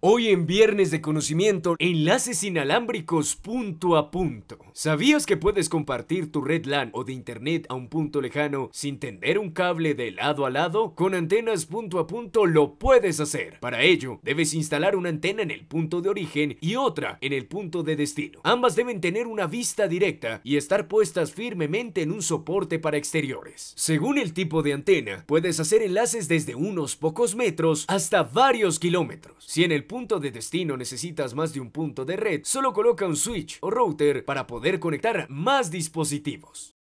Hoy en Viernes de Conocimiento, enlaces inalámbricos punto a punto. ¿Sabías que puedes compartir tu red LAN o de internet a un punto lejano sin tender un cable de lado a lado? Con antenas punto a punto lo puedes hacer. Para ello, debes instalar una antena en el punto de origen y otra en el punto de destino. Ambas deben tener una vista directa y estar puestas firmemente en un soporte para exteriores. Según el tipo de antena, puedes hacer enlaces desde unos pocos metros hasta varios kilómetros. Si en el punto de destino necesitas más de un punto de red, solo coloca un switch o router para poder conectar más dispositivos.